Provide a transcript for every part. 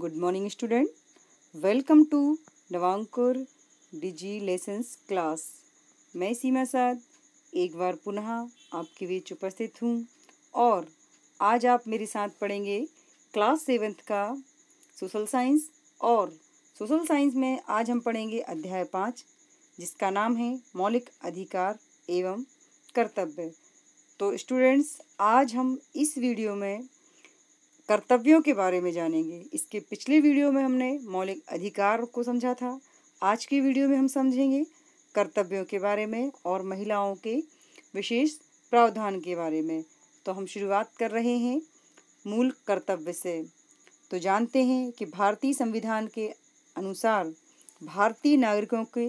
good morning student welcome to Navankur digi lessons class मैं सीमा साथ एक बार पुनः आपके बीच उपस्थित हूँ और आज आप मेरे साथ पढ़ेंगे क्लास सेवन्थ का सोशल साइंस और सोशल साइंस में आज हम पढ़ेंगे अध्याय पाँच जिसका नाम है मौलिक अधिकार एवं कर्तव्य तो स्टूडेंट्स आज हम इस वीडियो में कर्तव्यों के बारे में जानेंगे इसके पिछले वीडियो में हमने मौलिक अधिकार को समझा था आज की वीडियो में हम समझेंगे कर्तव्यों के बारे में और महिलाओं के विशेष प्रावधान के बारे में तो हम शुरुआत कर रहे हैं मूल कर्तव्य से तो जानते हैं कि भारतीय संविधान के अनुसार भारतीय नागरिकों के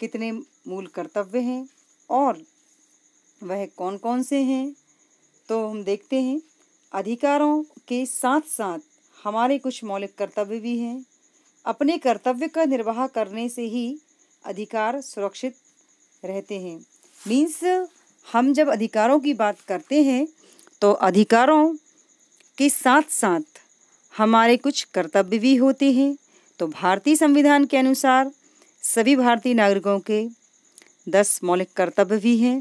कितने मूल कर्तव्य हैं और वह कौन कौन से हैं तो हम देखते हैं अधिकारों के साथ साथ हमारे कुछ मौलिक कर्तव्य भी हैं अपने कर्तव्य का निर्वाह करने से ही अधिकार सुरक्षित रहते हैं मीन्स हम जब अधिकारों की बात करते हैं तो अधिकारों के साथ साथ हमारे कुछ कर्तव्य भी होते हैं तो भारतीय संविधान के अनुसार सभी भारतीय नागरिकों के दस मौलिक कर्तव्य भी हैं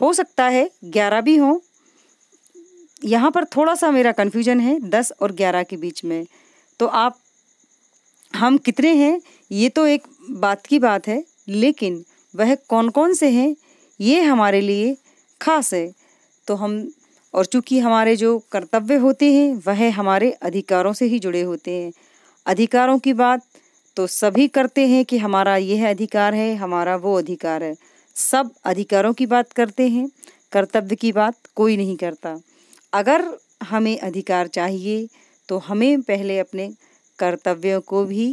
हो सकता है ग्यारह भी हों यहाँ पर थोड़ा सा मेरा कन्फ्यूजन है दस और ग्यारह के बीच में तो आप हम कितने हैं ये तो एक बात की बात है लेकिन वह कौन कौन से हैं ये हमारे लिए खास है तो हम और चूंकि हमारे जो कर्तव्य होते हैं वह हमारे अधिकारों से ही जुड़े होते हैं अधिकारों की बात तो सभी करते हैं कि हमारा यह अधिकार है हमारा वो अधिकार है सब अधिकारों की बात करते हैं कर्तव्य की बात कोई नहीं करता अगर हमें अधिकार चाहिए तो हमें पहले अपने कर्तव्यों को भी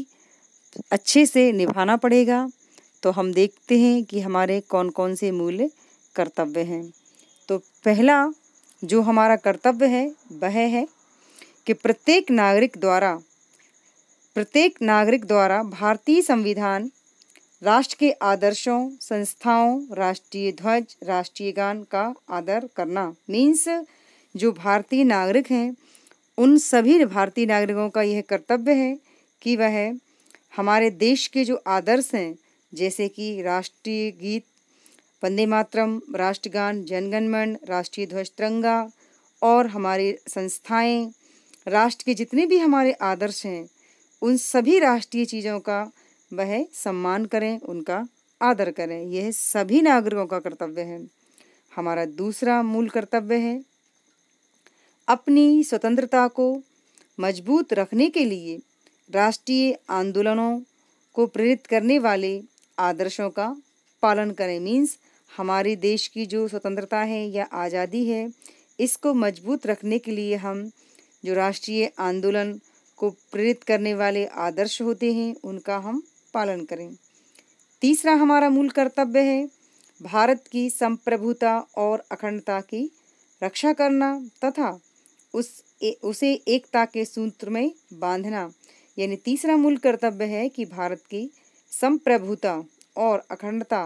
अच्छे से निभाना पड़ेगा तो हम देखते हैं कि हमारे कौन कौन से मूल्य कर्तव्य हैं तो पहला जो हमारा कर्तव्य है वह है कि प्रत्येक नागरिक द्वारा प्रत्येक नागरिक द्वारा भारतीय संविधान राष्ट्र के आदर्शों संस्थाओं राष्ट्रीय ध्वज राष्ट्रीय गान का आदर करना मीन्स जो भारतीय नागरिक हैं उन सभी भारतीय नागरिकों का यह कर्तव्य है कि वह हमारे देश के जो आदर्श हैं जैसे कि राष्ट्रीय गीत वंदे मातरम राष्ट्रगान जनगणमन राष्ट्रीय ध्वज तिरंगा और हमारी संस्थाएं राष्ट्र के जितने भी हमारे आदर्श हैं उन सभी राष्ट्रीय चीज़ों का वह सम्मान करें उनका आदर करें यह सभी नागरिकों का कर्तव्य है हमारा दूसरा मूल कर्तव्य है अपनी स्वतंत्रता को मजबूत रखने के लिए राष्ट्रीय आंदोलनों को प्रेरित करने वाले आदर्शों का पालन करें मीन्स हमारे देश की जो स्वतंत्रता है या आज़ादी है इसको मजबूत रखने के लिए हम जो राष्ट्रीय आंदोलन को प्रेरित करने वाले आदर्श होते हैं उनका हम पालन करें तीसरा हमारा मूल कर्तव्य है भारत की संप्रभुता और अखंडता की रक्षा करना तथा उस ए, उसे एकता के सूत्र में बांधना यानी तीसरा मूल कर्तव्य है कि भारत की संप्रभुता और अखंडता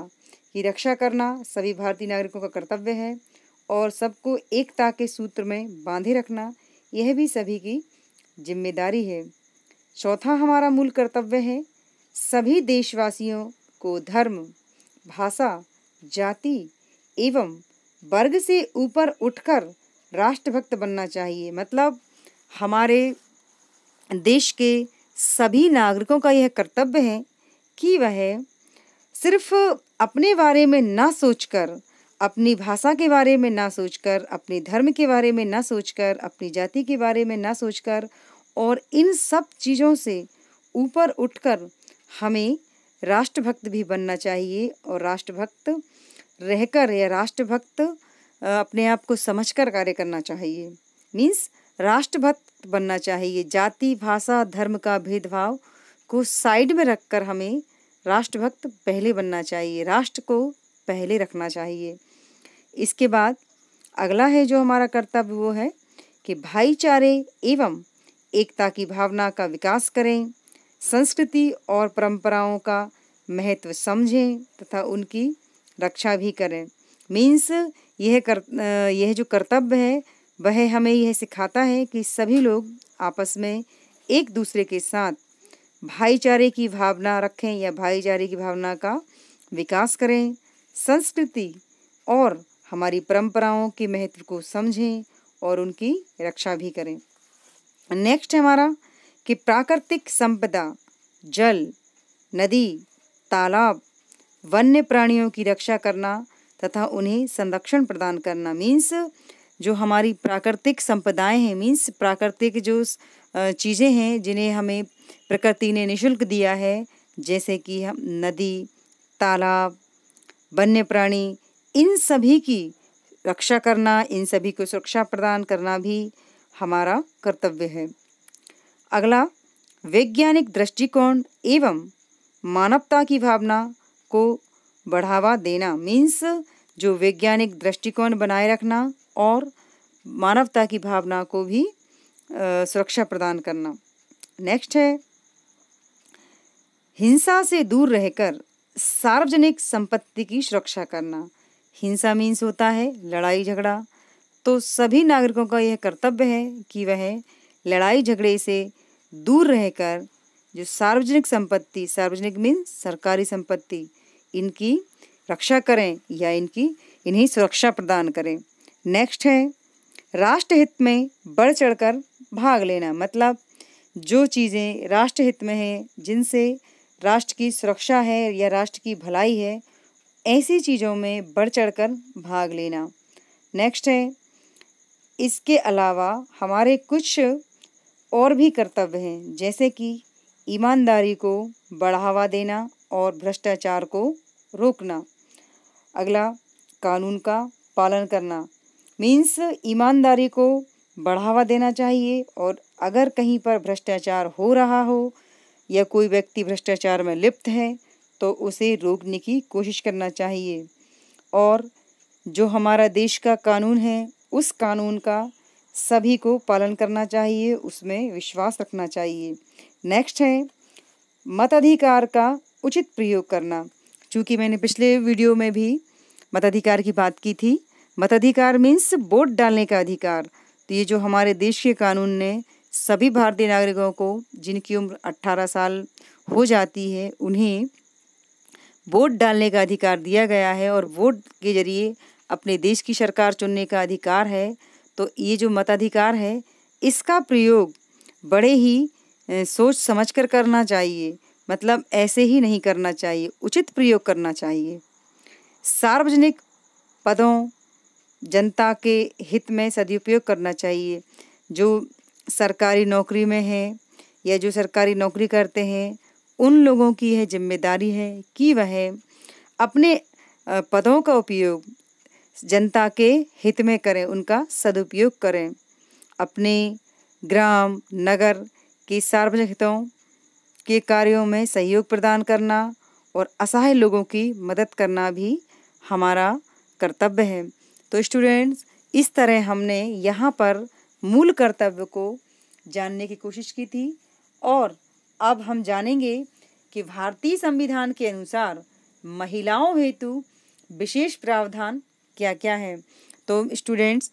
की रक्षा करना सभी भारतीय नागरिकों का कर्तव्य है और सबको एकता के सूत्र में बांधे रखना यह भी सभी की जिम्मेदारी है चौथा हमारा मूल कर्तव्य है सभी देशवासियों को धर्म भाषा जाति एवं वर्ग से ऊपर उठकर राष्ट्रभक्त बनना चाहिए मतलब हमारे देश के सभी नागरिकों का यह कर्तव्य है कि वह सिर्फ अपने बारे में ना सोचकर अपनी भाषा के बारे में ना सोचकर अपने धर्म के बारे में ना सोचकर अपनी जाति के बारे में ना सोचकर और इन सब चीज़ों से ऊपर उठकर हमें राष्ट्रभक्त भी बनना चाहिए और राष्ट्रभक्त रहकर या राष्ट्रभक्त अपने आप को समझ कर कार्य करना चाहिए मीन्स राष्ट्रभक्त बनना चाहिए जाति भाषा धर्म का भेदभाव को साइड में रखकर हमें राष्ट्रभक्त पहले बनना चाहिए राष्ट्र को पहले रखना चाहिए इसके बाद अगला है जो हमारा कर्तव्य वो है कि भाईचारे एवं एकता की भावना का विकास करें संस्कृति और परंपराओं का महत्व समझें तथा उनकी रक्षा भी करें मीन्स यह कर यह जो कर्तव्य है वह हमें यह सिखाता है कि सभी लोग आपस में एक दूसरे के साथ भाईचारे की भावना रखें या भाईचारे की भावना का विकास करें संस्कृति और हमारी परंपराओं के महत्व को समझें और उनकी रक्षा भी करें नेक्स्ट हमारा कि प्राकृतिक संपदा जल नदी तालाब वन्य प्राणियों की रक्षा करना तथा उन्हें संरक्षण प्रदान करना मीन्स जो हमारी प्राकृतिक संपदाएं हैं मीन्स प्राकृतिक जो चीज़ें हैं जिन्हें हमें प्रकृति ने निशुल्क दिया है जैसे कि हम नदी तालाब वन्य प्राणी इन सभी की रक्षा करना इन सभी को सुरक्षा प्रदान करना भी हमारा कर्तव्य है अगला वैज्ञानिक दृष्टिकोण एवं मानवता की भावना को बढ़ावा देना मीन्स जो वैज्ञानिक दृष्टिकोण बनाए रखना और मानवता की भावना को भी सुरक्षा प्रदान करना नेक्स्ट है हिंसा से दूर रहकर सार्वजनिक संपत्ति की सुरक्षा करना हिंसा मीन्स होता है लड़ाई झगड़ा तो सभी नागरिकों का यह कर्तव्य है कि वह लड़ाई झगड़े से दूर रहकर जो सार्वजनिक संपत्ति सार्वजनिक मीन्स सरकारी संपत्ति इनकी रक्षा करें या इनकी इन्हीं सुरक्षा प्रदान करें नेक्स्ट है राष्ट्रहित में बढ़ चढ़कर भाग लेना मतलब जो चीज़ें राष्ट्रहित में हैं जिनसे राष्ट्र की सुरक्षा है या राष्ट्र की भलाई है ऐसी चीज़ों में बढ़ चढ़कर भाग लेना नेक्स्ट है इसके अलावा हमारे कुछ और भी कर्तव्य हैं जैसे कि ईमानदारी को बढ़ावा देना और भ्रष्टाचार को रोकना अगला कानून का पालन करना मीन्स ईमानदारी को बढ़ावा देना चाहिए और अगर कहीं पर भ्रष्टाचार हो रहा हो या कोई व्यक्ति भ्रष्टाचार में लिप्त है तो उसे रोकने की कोशिश करना चाहिए और जो हमारा देश का कानून है उस कानून का सभी को पालन करना चाहिए उसमें विश्वास रखना चाहिए नेक्स्ट है मताधिकार का उचित प्रयोग करना चूँकि मैंने पिछले वीडियो में भी मताधिकार की बात की थी मताधिकार मीन्स वोट डालने का अधिकार तो ये जो हमारे देश के कानून ने सभी भारतीय नागरिकों को जिनकी उम्र 18 साल हो जाती है उन्हें वोट डालने का अधिकार दिया गया है और वोट के जरिए अपने देश की सरकार चुनने का अधिकार है तो ये जो मताधिकार है इसका प्रयोग बड़े ही सोच समझ कर करना चाहिए मतलब ऐसे ही नहीं करना चाहिए उचित प्रयोग करना चाहिए सार्वजनिक पदों जनता के हित में सदुपयोग करना चाहिए जो सरकारी नौकरी में हैं या जो सरकारी नौकरी करते हैं उन लोगों की यह जिम्मेदारी है कि वह अपने पदों का उपयोग जनता के हित में करें उनका सदुपयोग करें अपने ग्राम नगर की सार्वजनिक हितों के कार्यों में सहयोग प्रदान करना और असहाय लोगों की मदद करना भी हमारा कर्तव्य है तो स्टूडेंट्स इस तरह हमने यहाँ पर मूल कर्तव्य को जानने की कोशिश की थी और अब हम जानेंगे कि भारतीय संविधान के अनुसार महिलाओं हेतु विशेष प्रावधान क्या क्या है तो स्टूडेंट्स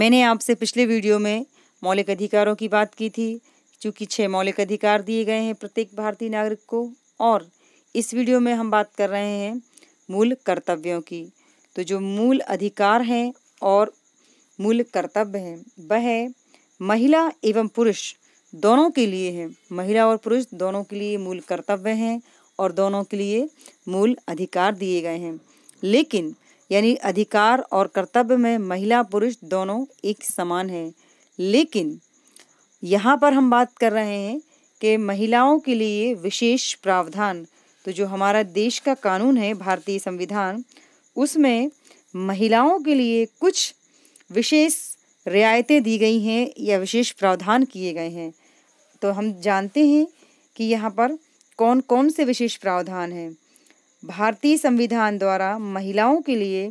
मैंने आपसे पिछले वीडियो में मौलिक अधिकारों की बात की थी चूँकि छः मौलिक अधिकार दिए गए हैं प्रत्येक भारतीय नागरिक को और इस वीडियो में हम बात कर रहे हैं मूल कर्तव्यों की तो जो मूल अधिकार हैं और मूल कर्तव्य हैं वह है महिला एवं पुरुष दोनों के लिए है महिला और पुरुष दोनों के लिए मूल कर्तव्य हैं और दोनों के लिए मूल अधिकार दिए गए हैं लेकिन यानी अधिकार और कर्तव्य में महिला पुरुष दोनों एक समान हैं लेकिन यहाँ पर हम बात कर रहे हैं कि महिलाओं के लिए विशेष प्रावधान तो जो हमारा देश का कानून है भारतीय संविधान उसमें महिलाओं के लिए कुछ विशेष रियायतें दी गई हैं या विशेष प्रावधान किए गए हैं तो हम जानते हैं कि यहाँ पर कौन कौन से विशेष प्रावधान हैं भारतीय संविधान द्वारा महिलाओं के लिए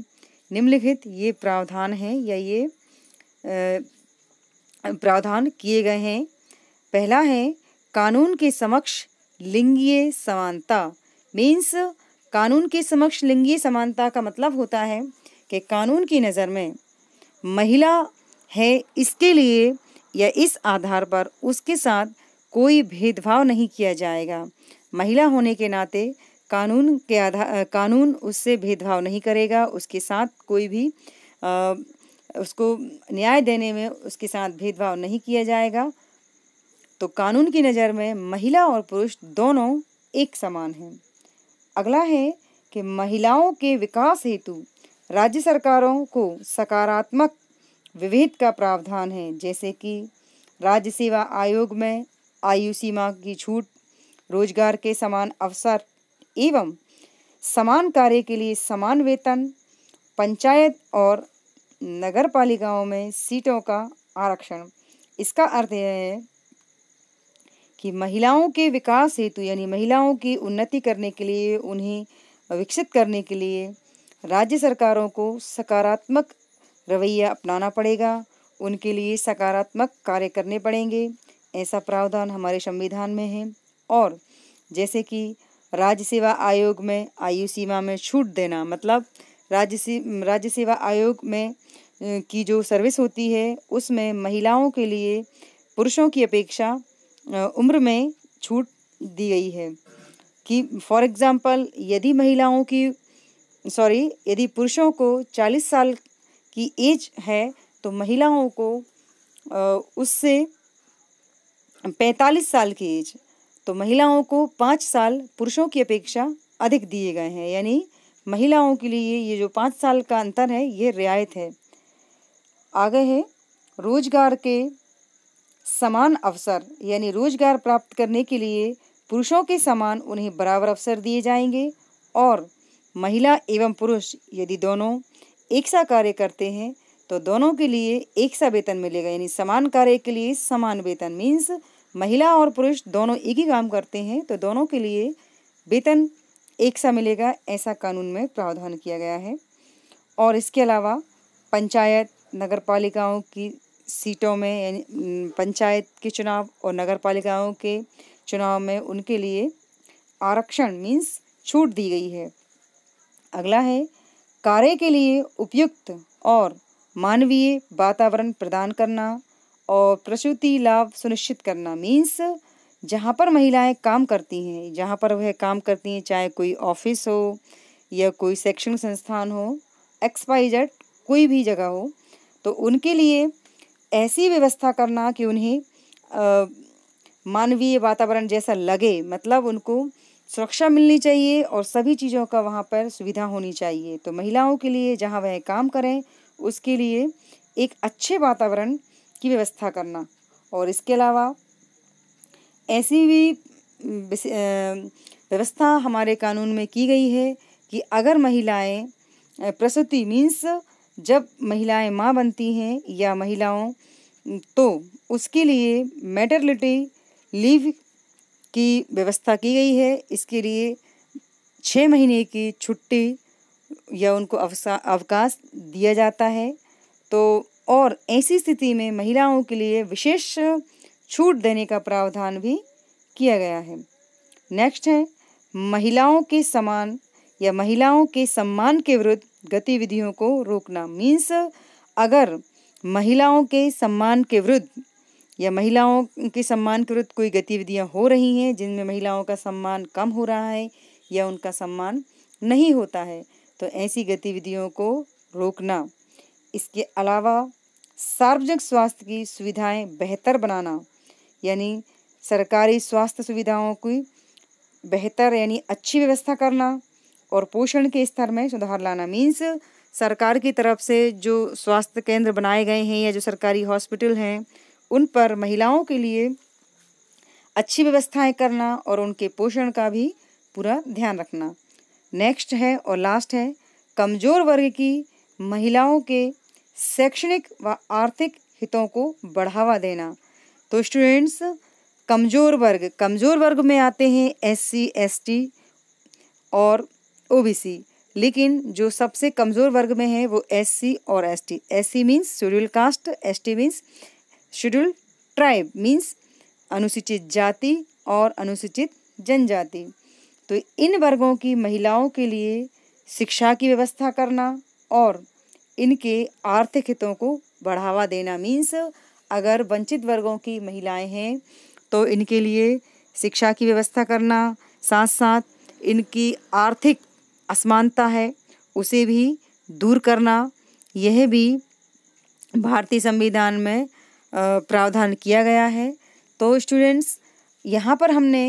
निम्नलिखित ये प्रावधान हैं या ये प्रावधान किए गए हैं पहला है कानून के समक्ष लिंगीय समानता मीन्स कानून के समक्ष लिंगीय समानता का मतलब होता है कि कानून की नज़र में महिला है इसके लिए या इस आधार पर उसके साथ कोई भेदभाव नहीं किया जाएगा महिला होने के नाते कानून के आधार कानून उससे भेदभाव नहीं करेगा उसके साथ कोई भी आ, उसको न्याय देने में उसके साथ भेदभाव नहीं किया जाएगा तो कानून की नज़र में महिला और पुरुष दोनों एक समान हैं अगला है कि महिलाओं के विकास हेतु राज्य सरकारों को सकारात्मक विभेद का प्रावधान है जैसे कि राज्य सेवा आयोग में आयु सीमा की छूट रोजगार के समान अवसर एवं समान कार्य के लिए समान वेतन पंचायत और नगर पालिकाओं में सीटों का आरक्षण इसका अर्थ यह है कि महिलाओं के विकास हेतु यानी महिलाओं की उन्नति करने के लिए उन्हें विकसित करने के लिए राज्य सरकारों को सकारात्मक रवैया अपनाना पड़ेगा उनके लिए सकारात्मक कार्य करने पड़ेंगे ऐसा प्रावधान हमारे संविधान में है और जैसे कि राज्य सेवा आयोग में आयु सीमा में छूट देना मतलब राज्य से राज्य सेवा आयोग में की जो सर्विस होती है उसमें महिलाओं के लिए पुरुषों की अपेक्षा उम्र में छूट दी गई है कि फॉर एग्ज़ाम्पल यदि महिलाओं की सॉरी यदि पुरुषों को चालीस साल की एज है तो महिलाओं को उससे पैंतालीस साल की एज तो महिलाओं को पाँच साल पुरुषों की अपेक्षा अधिक दिए गए हैं यानी महिलाओं के लिए ये जो पाँच साल का अंतर है ये रियायत है आगे है रोजगार के समान अवसर यानी रोजगार प्राप्त करने के लिए पुरुषों के समान उन्हें बराबर अवसर दिए जाएंगे और महिला एवं पुरुष यदि दोनों एक सा कार्य करते हैं तो दोनों के लिए एक सा वेतन मिलेगा यानी समान कार्य के लिए समान वेतन मीन्स महिला और पुरुष दोनों एक ही काम करते हैं तो दोनों के लिए वेतन एक सा मिलेगा ऐसा कानून में प्रावधान किया गया है और इसके अलावा पंचायत नगर पालिकाओं की सीटों में यानी पंचायत के चुनाव और नगर पालिकाओं के चुनाव में उनके लिए आरक्षण मीन्स छूट दी गई है अगला है कार्य के लिए उपयुक्त और मानवीय वातावरण प्रदान करना और प्रसूति लाभ सुनिश्चित करना मीन्स जहाँ पर महिलाएं काम करती हैं जहाँ पर वह काम करती हैं चाहे कोई ऑफिस हो या कोई शैक्षणिक संस्थान हो एक्सपाइजर कोई भी जगह हो तो उनके लिए ऐसी व्यवस्था करना कि उन्हें मानवीय वातावरण जैसा लगे मतलब उनको सुरक्षा मिलनी चाहिए और सभी चीज़ों का वहाँ पर सुविधा होनी चाहिए तो महिलाओं के लिए जहाँ वह काम करें उसके लिए एक अच्छे वातावरण की व्यवस्था करना और इसके अलावा ऐसी भी व्यवस्था हमारे कानून में की गई है कि अगर महिलाएं प्रसूति मीन्स जब महिलाएं माँ बनती हैं या महिलाओं तो उसके लिए मेटर्निटी लीव की व्यवस्था की गई है इसके लिए छः महीने की छुट्टी या उनको अवकाश दिया जाता है तो और ऐसी स्थिति में महिलाओं के लिए विशेष छूट देने का प्रावधान भी किया गया है नेक्स्ट है महिलाओं के समान या महिलाओं के सम्मान के विरुद्ध गतिविधियों को रोकना मीन्स अगर महिलाओं के सम्मान के विरुद्ध या महिलाओं के सम्मान के विरुद्ध कोई गतिविधियां हो रही हैं जिनमें महिलाओं का सम्मान कम हो रहा है या उनका सम्मान नहीं होता है तो ऐसी गतिविधियों को रोकना इसके अलावा सार्वजनिक स्वास्थ्य की सुविधाएं बेहतर बनाना यानी सरकारी स्वास्थ्य सुविधाओं की बेहतर यानी अच्छी व्यवस्था करना और पोषण के स्तर में सुधार लाना मीन्स सरकार की तरफ से जो स्वास्थ्य केंद्र बनाए गए हैं या जो सरकारी हॉस्पिटल हैं उन पर महिलाओं के लिए अच्छी व्यवस्थाएं करना और उनके पोषण का भी पूरा ध्यान रखना नेक्स्ट है और लास्ट है कमज़ोर वर्ग की महिलाओं के शैक्षणिक व आर्थिक हितों को बढ़ावा देना तो स्टूडेंट्स कमज़ोर वर्ग कमज़ोर वर्ग में आते हैं एस सी एस टी और ओ बी सी लेकिन जो सबसे कमज़ोर वर्ग में है वो एस सी और S T S C means scheduled caste S T means scheduled tribe means अनुसूचित जाति और अनुसूचित जनजाति तो इन वर्गों की महिलाओं के लिए शिक्षा की व्यवस्था करना और इनके आर्थिक हितों को बढ़ावा देना मीन्स अगर वंचित वर्गों की महिलाएं हैं तो इनके लिए शिक्षा की व्यवस्था करना साथ साथ इनकी आर्थिक असमानता है उसे भी दूर करना यह भी भारतीय संविधान में प्रावधान किया गया है तो स्टूडेंट्स यहाँ पर हमने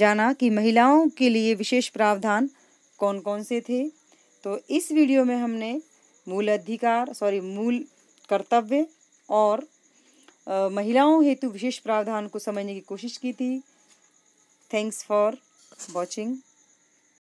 जाना कि महिलाओं के लिए विशेष प्रावधान कौन कौन से थे तो इस वीडियो में हमने मूल अधिकार सॉरी मूल कर्तव्य और आ, महिलाओं हेतु विशेष प्रावधान को समझने की कोशिश की थी थैंक्स फॉर वॉचिंग